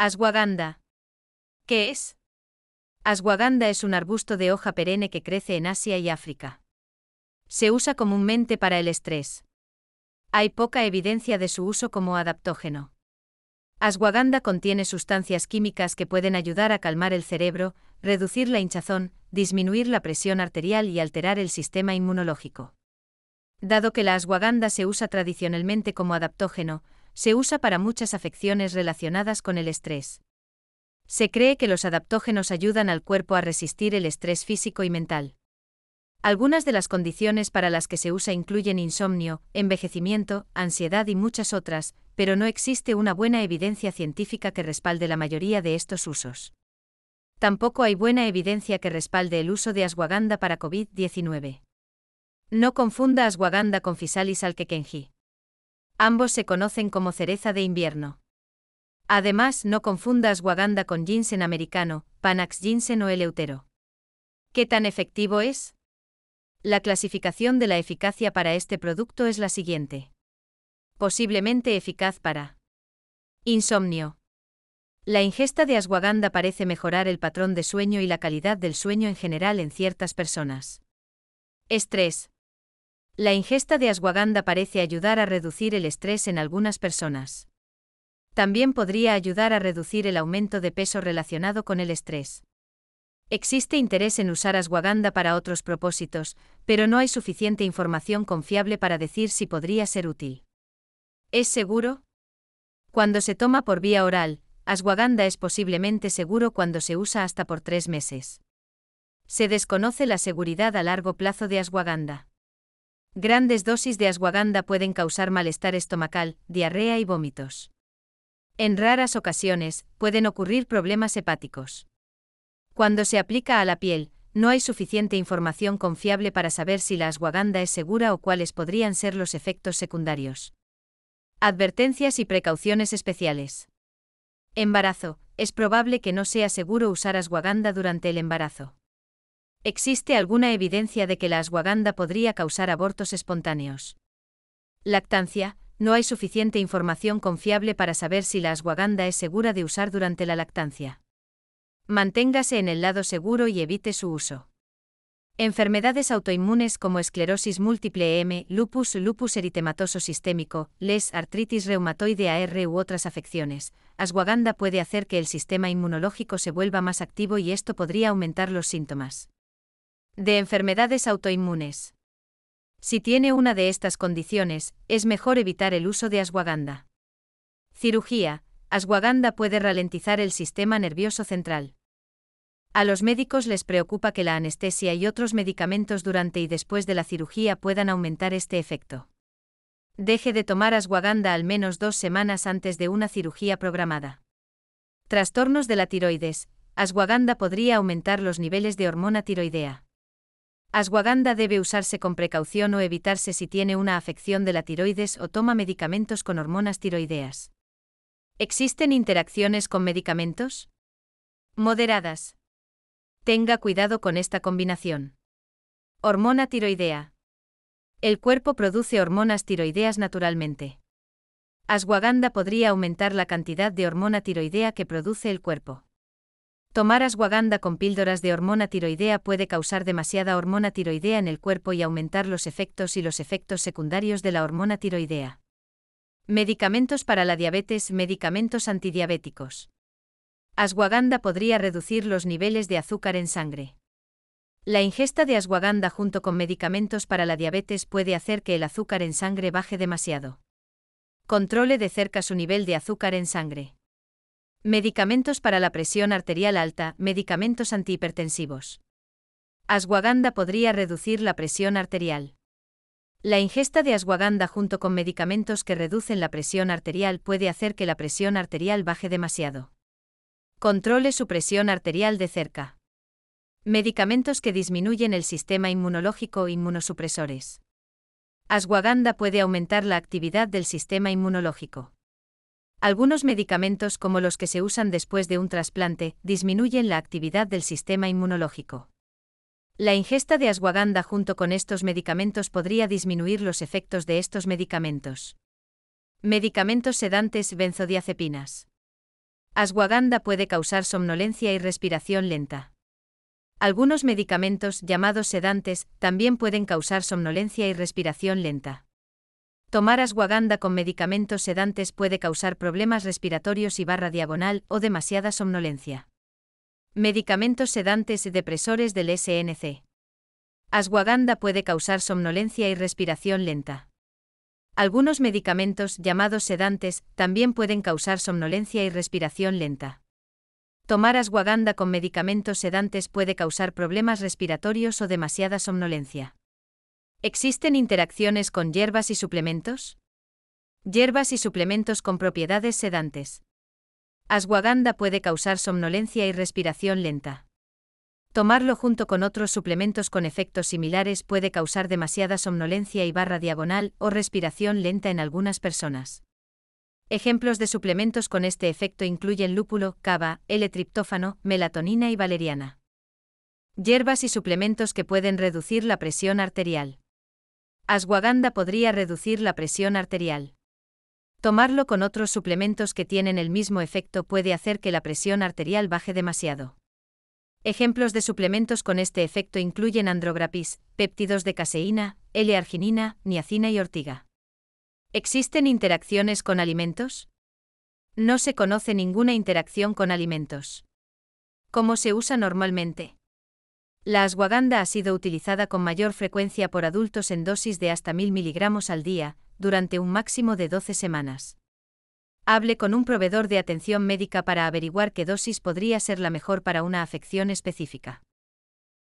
Ashwagandha. ¿Qué es? Ashwagandha es un arbusto de hoja perenne que crece en Asia y África. Se usa comúnmente para el estrés. Hay poca evidencia de su uso como adaptógeno. Ashwagandha contiene sustancias químicas que pueden ayudar a calmar el cerebro, reducir la hinchazón, disminuir la presión arterial y alterar el sistema inmunológico. Dado que la ashwagandha se usa tradicionalmente como adaptógeno, se usa para muchas afecciones relacionadas con el estrés. Se cree que los adaptógenos ayudan al cuerpo a resistir el estrés físico y mental. Algunas de las condiciones para las que se usa incluyen insomnio, envejecimiento, ansiedad y muchas otras, pero no existe una buena evidencia científica que respalde la mayoría de estos usos. Tampoco hay buena evidencia que respalde el uso de ashwagandha para COVID-19. No confunda ashwagandha con Fisalis kenji. Ambos se conocen como cereza de invierno. Además, no confunda Waganda con ginseng americano, Panax ginseng o eleutero. ¿Qué tan efectivo es? La clasificación de la eficacia para este producto es la siguiente. Posiblemente eficaz para insomnio. La ingesta de ashwagandha parece mejorar el patrón de sueño y la calidad del sueño en general en ciertas personas. Estrés. La ingesta de ashwagandha parece ayudar a reducir el estrés en algunas personas. También podría ayudar a reducir el aumento de peso relacionado con el estrés. Existe interés en usar ashwagandha para otros propósitos, pero no hay suficiente información confiable para decir si podría ser útil. ¿Es seguro? Cuando se toma por vía oral, ashwagandha es posiblemente seguro cuando se usa hasta por tres meses. Se desconoce la seguridad a largo plazo de ashwagandha. Grandes dosis de ashwagandha pueden causar malestar estomacal, diarrea y vómitos. En raras ocasiones, pueden ocurrir problemas hepáticos. Cuando se aplica a la piel, no hay suficiente información confiable para saber si la ashwagandha es segura o cuáles podrían ser los efectos secundarios. Advertencias y precauciones especiales. Embarazo. Es probable que no sea seguro usar ashwagandha durante el embarazo. ¿Existe alguna evidencia de que la ashwagandha podría causar abortos espontáneos? Lactancia. No hay suficiente información confiable para saber si la ashwagandha es segura de usar durante la lactancia. Manténgase en el lado seguro y evite su uso. Enfermedades autoinmunes como esclerosis múltiple e M, lupus, lupus eritematoso sistémico, les, artritis reumatoide AR u otras afecciones. Ashwagandha puede hacer que el sistema inmunológico se vuelva más activo y esto podría aumentar los síntomas de enfermedades autoinmunes. Si tiene una de estas condiciones, es mejor evitar el uso de ashwagandha. Cirugía. Ashwagandha puede ralentizar el sistema nervioso central. A los médicos les preocupa que la anestesia y otros medicamentos durante y después de la cirugía puedan aumentar este efecto. Deje de tomar ashwagandha al menos dos semanas antes de una cirugía programada. Trastornos de la tiroides. Ashwagandha podría aumentar los niveles de hormona tiroidea. Ashwagandha debe usarse con precaución o evitarse si tiene una afección de la tiroides o toma medicamentos con hormonas tiroideas. ¿Existen interacciones con medicamentos? Moderadas. Tenga cuidado con esta combinación. Hormona tiroidea. El cuerpo produce hormonas tiroideas naturalmente. Ashwagandha podría aumentar la cantidad de hormona tiroidea que produce el cuerpo. Tomar ashwagandha con píldoras de hormona tiroidea puede causar demasiada hormona tiroidea en el cuerpo y aumentar los efectos y los efectos secundarios de la hormona tiroidea. Medicamentos para la diabetes, medicamentos antidiabéticos. Ashwagandha podría reducir los niveles de azúcar en sangre. La ingesta de ashwagandha junto con medicamentos para la diabetes puede hacer que el azúcar en sangre baje demasiado. Controle de cerca su nivel de azúcar en sangre. Medicamentos para la presión arterial alta, medicamentos antihipertensivos. Ashwagandha podría reducir la presión arterial. La ingesta de ashwagandha junto con medicamentos que reducen la presión arterial puede hacer que la presión arterial baje demasiado. Controle su presión arterial de cerca. Medicamentos que disminuyen el sistema inmunológico o inmunosupresores. Ashwagandha puede aumentar la actividad del sistema inmunológico. Algunos medicamentos como los que se usan después de un trasplante disminuyen la actividad del sistema inmunológico. La ingesta de ashwagandha junto con estos medicamentos podría disminuir los efectos de estos medicamentos. Medicamentos sedantes benzodiazepinas. Ashwagandha puede causar somnolencia y respiración lenta. Algunos medicamentos llamados sedantes también pueden causar somnolencia y respiración lenta. Tomar ashwagandha con medicamentos sedantes puede causar problemas respiratorios y barra diagonal o demasiada somnolencia. Medicamentos sedantes y depresores del SNC. Ashwagandha puede causar somnolencia y respiración lenta. Algunos medicamentos llamados sedantes también pueden causar somnolencia y respiración lenta. Tomar ashwagandha con medicamentos sedantes puede causar problemas respiratorios o demasiada somnolencia. ¿Existen interacciones con hierbas y suplementos? Hierbas y suplementos con propiedades sedantes. Ashwagandha puede causar somnolencia y respiración lenta. Tomarlo junto con otros suplementos con efectos similares puede causar demasiada somnolencia y barra diagonal o respiración lenta en algunas personas. Ejemplos de suplementos con este efecto incluyen lúpulo, cava, L-triptófano, melatonina y valeriana. Hierbas y suplementos que pueden reducir la presión arterial. Ashwagandha podría reducir la presión arterial. Tomarlo con otros suplementos que tienen el mismo efecto puede hacer que la presión arterial baje demasiado. Ejemplos de suplementos con este efecto incluyen andrograpis, péptidos de caseína, L-arginina, niacina y ortiga. ¿Existen interacciones con alimentos? No se conoce ninguna interacción con alimentos. ¿Cómo se usa normalmente? La ashwagandha ha sido utilizada con mayor frecuencia por adultos en dosis de hasta 1000 miligramos al día, durante un máximo de 12 semanas. Hable con un proveedor de atención médica para averiguar qué dosis podría ser la mejor para una afección específica.